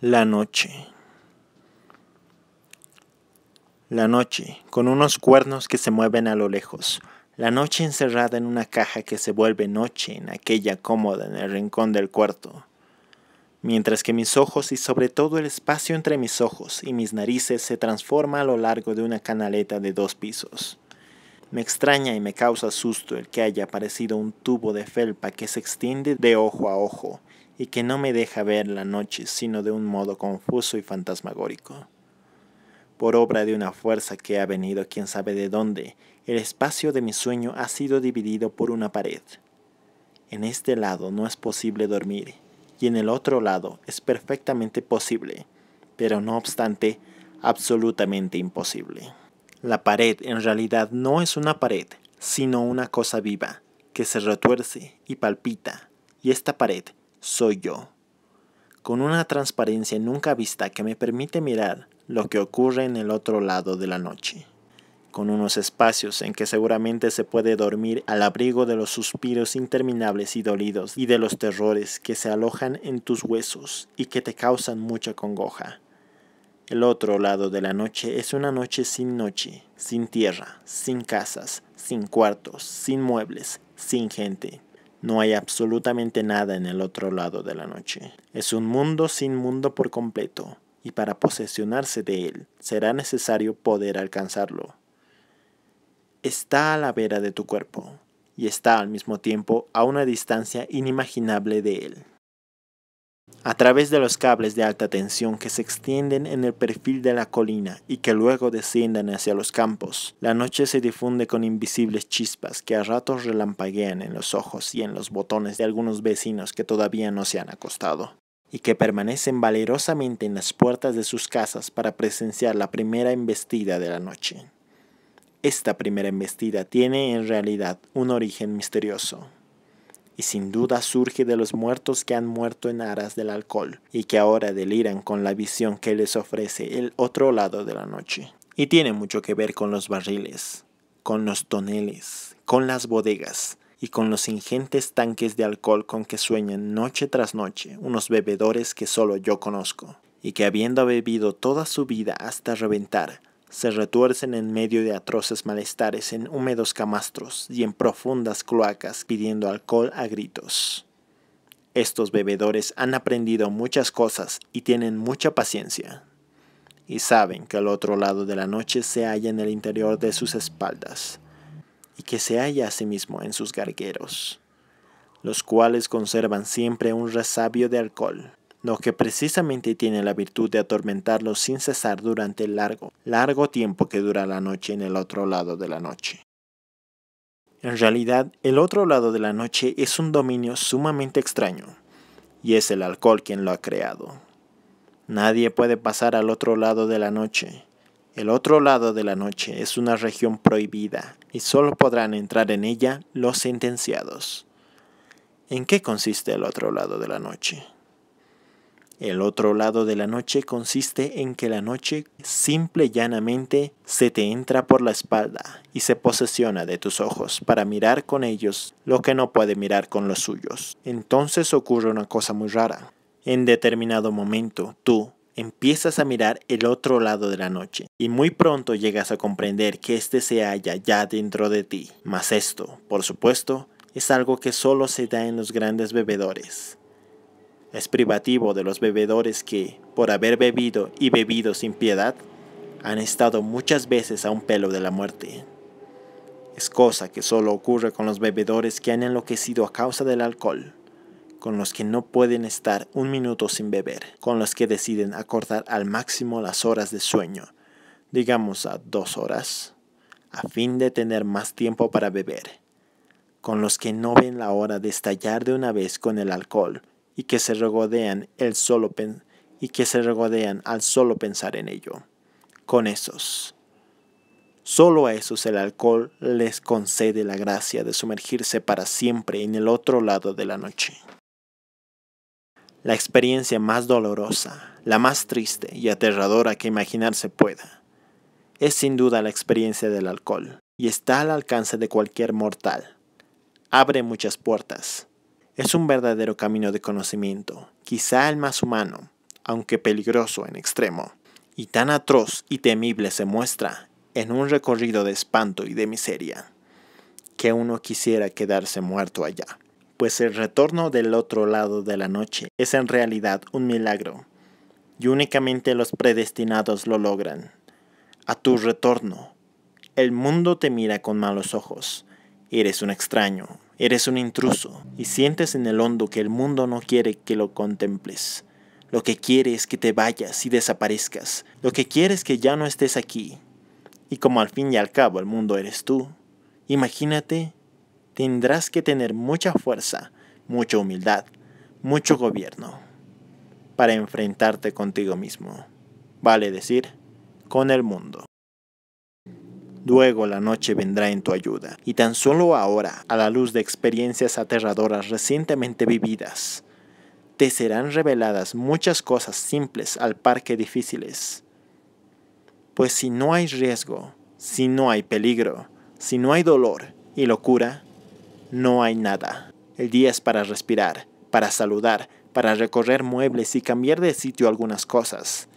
La noche. La noche, con unos cuernos que se mueven a lo lejos. La noche encerrada en una caja que se vuelve noche en aquella cómoda en el rincón del cuarto. Mientras que mis ojos y sobre todo el espacio entre mis ojos y mis narices se transforma a lo largo de una canaleta de dos pisos. Me extraña y me causa susto el que haya aparecido un tubo de felpa que se extiende de ojo a ojo y que no me deja ver la noche sino de un modo confuso y fantasmagórico. Por obra de una fuerza que ha venido quién sabe de dónde, el espacio de mi sueño ha sido dividido por una pared. En este lado no es posible dormir, y en el otro lado es perfectamente posible, pero no obstante, absolutamente imposible. La pared en realidad no es una pared, sino una cosa viva, que se retuerce y palpita, y esta pared soy yo, con una transparencia nunca vista que me permite mirar lo que ocurre en el otro lado de la noche, con unos espacios en que seguramente se puede dormir al abrigo de los suspiros interminables y dolidos y de los terrores que se alojan en tus huesos y que te causan mucha congoja. El otro lado de la noche es una noche sin noche, sin tierra, sin casas, sin cuartos, sin muebles, sin gente. No hay absolutamente nada en el otro lado de la noche. Es un mundo sin mundo por completo, y para posesionarse de él será necesario poder alcanzarlo. Está a la vera de tu cuerpo, y está al mismo tiempo a una distancia inimaginable de él a través de los cables de alta tensión que se extienden en el perfil de la colina y que luego descienden hacia los campos. La noche se difunde con invisibles chispas que a ratos relampaguean en los ojos y en los botones de algunos vecinos que todavía no se han acostado y que permanecen valerosamente en las puertas de sus casas para presenciar la primera embestida de la noche. Esta primera embestida tiene en realidad un origen misterioso y sin duda surge de los muertos que han muerto en aras del alcohol y que ahora deliran con la visión que les ofrece el otro lado de la noche. Y tiene mucho que ver con los barriles, con los toneles, con las bodegas y con los ingentes tanques de alcohol con que sueñan noche tras noche unos bebedores que solo yo conozco, y que habiendo bebido toda su vida hasta reventar, se retuercen en medio de atroces malestares en húmedos camastros y en profundas cloacas pidiendo alcohol a gritos. Estos bebedores han aprendido muchas cosas y tienen mucha paciencia, y saben que al otro lado de la noche se halla en el interior de sus espaldas, y que se halla asimismo sí en sus gargueros, los cuales conservan siempre un resabio de alcohol lo que precisamente tiene la virtud de atormentarlo sin cesar durante el largo, largo tiempo que dura la noche en el otro lado de la noche. En realidad, el otro lado de la noche es un dominio sumamente extraño, y es el alcohol quien lo ha creado. Nadie puede pasar al otro lado de la noche. El otro lado de la noche es una región prohibida y solo podrán entrar en ella los sentenciados. ¿En qué consiste el otro lado de la noche? El otro lado de la noche consiste en que la noche simple y llanamente se te entra por la espalda y se posesiona de tus ojos para mirar con ellos lo que no puede mirar con los suyos. Entonces ocurre una cosa muy rara. En determinado momento, tú, empiezas a mirar el otro lado de la noche y muy pronto llegas a comprender que éste se halla ya dentro de ti. Mas esto, por supuesto, es algo que solo se da en los grandes bebedores es privativo de los bebedores que, por haber bebido y bebido sin piedad, han estado muchas veces a un pelo de la muerte. Es cosa que solo ocurre con los bebedores que han enloquecido a causa del alcohol, con los que no pueden estar un minuto sin beber, con los que deciden acortar al máximo las horas de sueño, digamos a dos horas, a fin de tener más tiempo para beber, con los que no ven la hora de estallar de una vez con el alcohol y que se regodean el solo pen y que se regodean al solo pensar en ello. Con esos. Solo a esos el alcohol les concede la gracia de sumergirse para siempre en el otro lado de la noche. La experiencia más dolorosa, la más triste y aterradora que imaginarse pueda, es sin duda la experiencia del alcohol, y está al alcance de cualquier mortal. Abre muchas puertas, es un verdadero camino de conocimiento, quizá el más humano, aunque peligroso en extremo, y tan atroz y temible se muestra en un recorrido de espanto y de miseria, que uno quisiera quedarse muerto allá, pues el retorno del otro lado de la noche es en realidad un milagro, y únicamente los predestinados lo logran. A tu retorno, el mundo te mira con malos ojos, eres un extraño, Eres un intruso y sientes en el hondo que el mundo no quiere que lo contemples. Lo que quiere es que te vayas y desaparezcas. Lo que quiere es que ya no estés aquí. Y como al fin y al cabo el mundo eres tú, imagínate, tendrás que tener mucha fuerza, mucha humildad, mucho gobierno para enfrentarte contigo mismo. Vale decir, con el mundo. Luego la noche vendrá en tu ayuda. Y tan solo ahora, a la luz de experiencias aterradoras recientemente vividas, te serán reveladas muchas cosas simples al par que difíciles. Pues si no hay riesgo, si no hay peligro, si no hay dolor y locura, no hay nada. El día es para respirar, para saludar, para recorrer muebles y cambiar de sitio algunas cosas,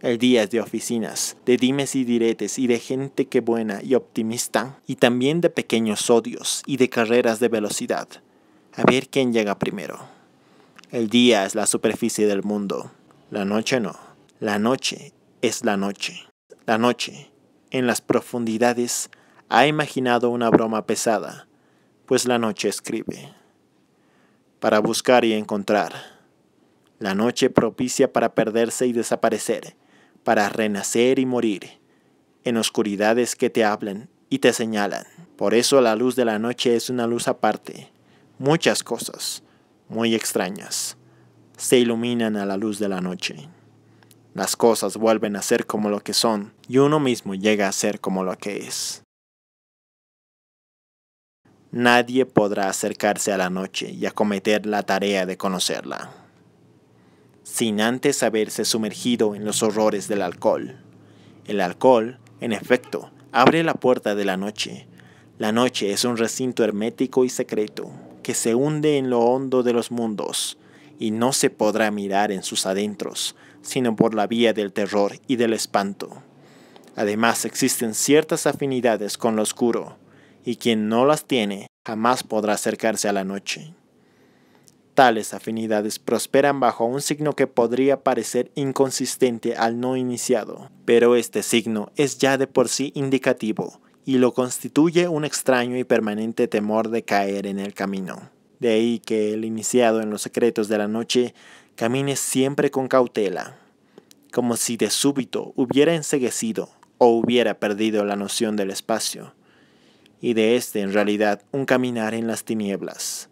el día es de oficinas, de dimes y diretes y de gente que buena y optimista, y también de pequeños odios y de carreras de velocidad. A ver quién llega primero. El día es la superficie del mundo, la noche no, la noche es la noche. La noche, en las profundidades, ha imaginado una broma pesada, pues la noche escribe. Para buscar y encontrar. La noche propicia para perderse y desaparecer para renacer y morir, en oscuridades que te hablan y te señalan. Por eso la luz de la noche es una luz aparte, muchas cosas, muy extrañas, se iluminan a la luz de la noche. Las cosas vuelven a ser como lo que son y uno mismo llega a ser como lo que es. Nadie podrá acercarse a la noche y acometer la tarea de conocerla sin antes haberse sumergido en los horrores del alcohol. El alcohol, en efecto, abre la puerta de la noche. La noche es un recinto hermético y secreto, que se hunde en lo hondo de los mundos, y no se podrá mirar en sus adentros, sino por la vía del terror y del espanto. Además existen ciertas afinidades con lo oscuro, y quien no las tiene jamás podrá acercarse a la noche. Tales afinidades prosperan bajo un signo que podría parecer inconsistente al no iniciado, pero este signo es ya de por sí indicativo y lo constituye un extraño y permanente temor de caer en el camino. De ahí que el iniciado en los secretos de la noche camine siempre con cautela, como si de súbito hubiera enseguecido o hubiera perdido la noción del espacio, y de este en realidad un caminar en las tinieblas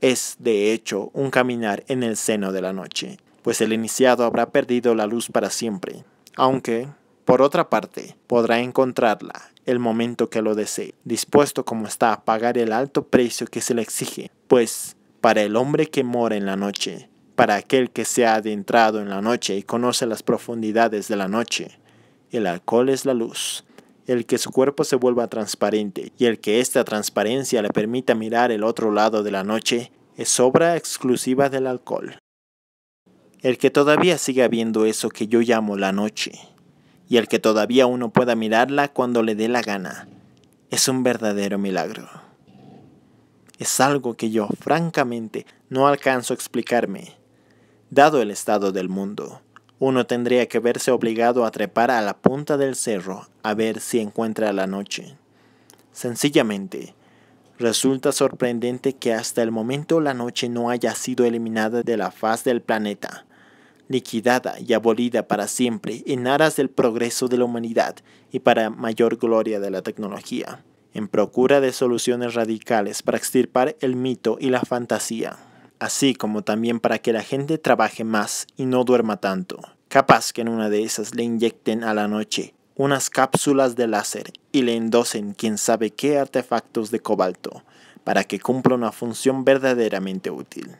es, de hecho, un caminar en el seno de la noche, pues el iniciado habrá perdido la luz para siempre, aunque, por otra parte, podrá encontrarla el momento que lo desee, dispuesto como está a pagar el alto precio que se le exige, pues, para el hombre que mora en la noche, para aquel que se ha adentrado en la noche y conoce las profundidades de la noche, el alcohol es la luz, el que su cuerpo se vuelva transparente y el que esta transparencia le permita mirar el otro lado de la noche es obra exclusiva del alcohol. El que todavía siga viendo eso que yo llamo la noche, y el que todavía uno pueda mirarla cuando le dé la gana, es un verdadero milagro. Es algo que yo, francamente, no alcanzo a explicarme, dado el estado del mundo uno tendría que verse obligado a trepar a la punta del cerro a ver si encuentra la noche. Sencillamente, resulta sorprendente que hasta el momento la noche no haya sido eliminada de la faz del planeta, liquidada y abolida para siempre en aras del progreso de la humanidad y para mayor gloria de la tecnología, en procura de soluciones radicales para extirpar el mito y la fantasía así como también para que la gente trabaje más y no duerma tanto. Capaz que en una de esas le inyecten a la noche unas cápsulas de láser y le endosen quien sabe qué artefactos de cobalto para que cumpla una función verdaderamente útil.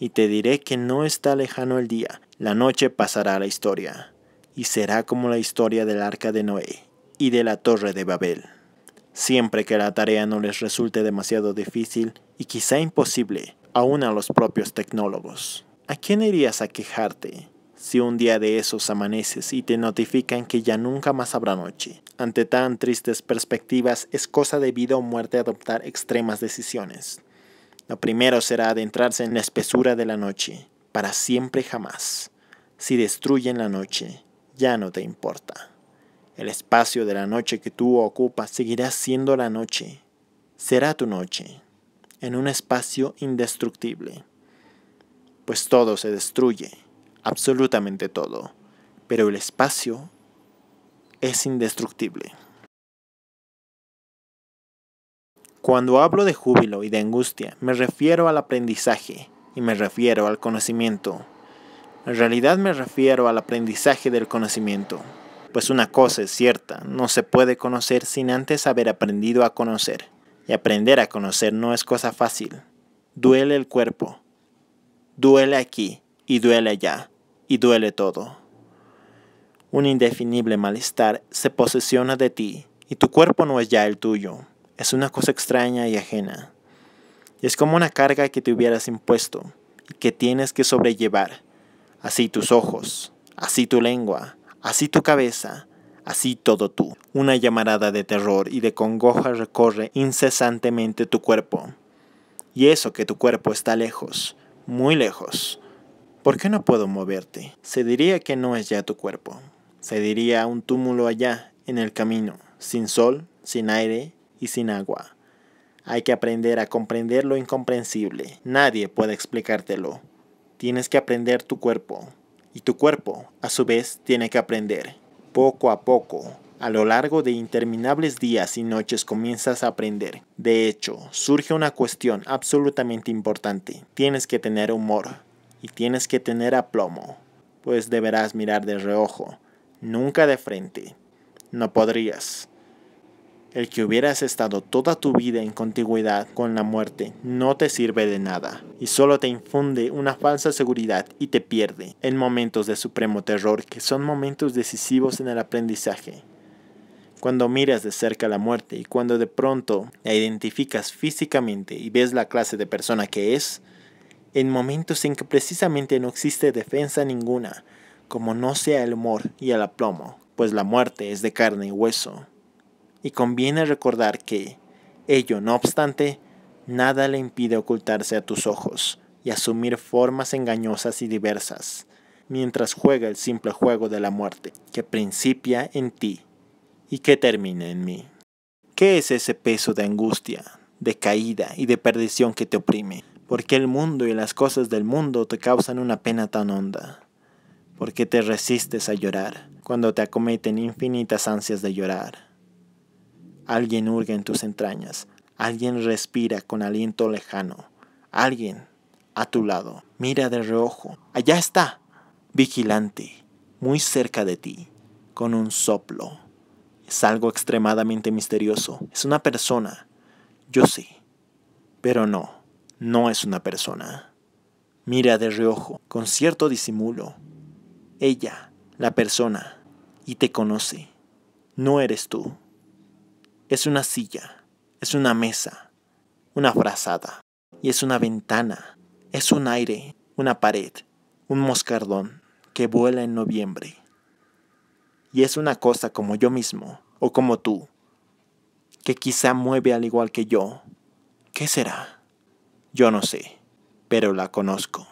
Y te diré que no está lejano el día, la noche pasará a la historia, y será como la historia del arca de Noé y de la torre de Babel. Siempre que la tarea no les resulte demasiado difícil y quizá imposible, aún a los propios tecnólogos. ¿A quién irías a quejarte si un día de esos amaneces y te notifican que ya nunca más habrá noche? Ante tan tristes perspectivas es cosa de vida o muerte adoptar extremas decisiones. Lo primero será adentrarse en la espesura de la noche, para siempre jamás. Si destruyen la noche, ya no te importa. El espacio de la noche que tú ocupas seguirá siendo la noche. Será tu noche en un espacio indestructible. Pues todo se destruye, absolutamente todo, pero el espacio es indestructible. Cuando hablo de júbilo y de angustia, me refiero al aprendizaje y me refiero al conocimiento. En realidad me refiero al aprendizaje del conocimiento, pues una cosa es cierta, no se puede conocer sin antes haber aprendido a conocer. Y aprender a conocer no es cosa fácil. Duele el cuerpo. Duele aquí y duele allá y duele todo. Un indefinible malestar se posesiona de ti y tu cuerpo no es ya el tuyo. Es una cosa extraña y ajena. Y es como una carga que te hubieras impuesto y que tienes que sobrellevar. Así tus ojos, así tu lengua, así tu cabeza, así todo tú. Una llamarada de terror y de congoja recorre incesantemente tu cuerpo. Y eso que tu cuerpo está lejos, muy lejos. ¿Por qué no puedo moverte? Se diría que no es ya tu cuerpo. Se diría un túmulo allá, en el camino, sin sol, sin aire y sin agua. Hay que aprender a comprender lo incomprensible. Nadie puede explicártelo. Tienes que aprender tu cuerpo. Y tu cuerpo, a su vez, tiene que aprender. Poco a poco, a lo largo de interminables días y noches comienzas a aprender. De hecho, surge una cuestión absolutamente importante. Tienes que tener humor y tienes que tener aplomo, pues deberás mirar de reojo, nunca de frente. No podrías. El que hubieras estado toda tu vida en contigüidad con la muerte no te sirve de nada y solo te infunde una falsa seguridad y te pierde en momentos de supremo terror que son momentos decisivos en el aprendizaje. Cuando miras de cerca la muerte y cuando de pronto la identificas físicamente y ves la clase de persona que es, en momentos en que precisamente no existe defensa ninguna, como no sea el humor y el aplomo, pues la muerte es de carne y hueso y conviene recordar que, ello no obstante, nada le impide ocultarse a tus ojos y asumir formas engañosas y diversas, mientras juega el simple juego de la muerte, que principia en ti y que termina en mí. ¿Qué es ese peso de angustia, de caída y de perdición que te oprime? ¿Por qué el mundo y las cosas del mundo te causan una pena tan honda? ¿Por qué te resistes a llorar cuando te acometen infinitas ansias de llorar? Alguien hurga en tus entrañas. Alguien respira con aliento lejano. Alguien a tu lado. Mira de reojo. Allá está. Vigilante. Muy cerca de ti. Con un soplo. Es algo extremadamente misterioso. Es una persona. Yo sé. Pero no. No es una persona. Mira de reojo. Con cierto disimulo. Ella. La persona. Y te conoce. No eres tú. Es una silla, es una mesa, una frazada, y es una ventana, es un aire, una pared, un moscardón que vuela en noviembre. Y es una cosa como yo mismo, o como tú, que quizá mueve al igual que yo. ¿Qué será? Yo no sé, pero la conozco.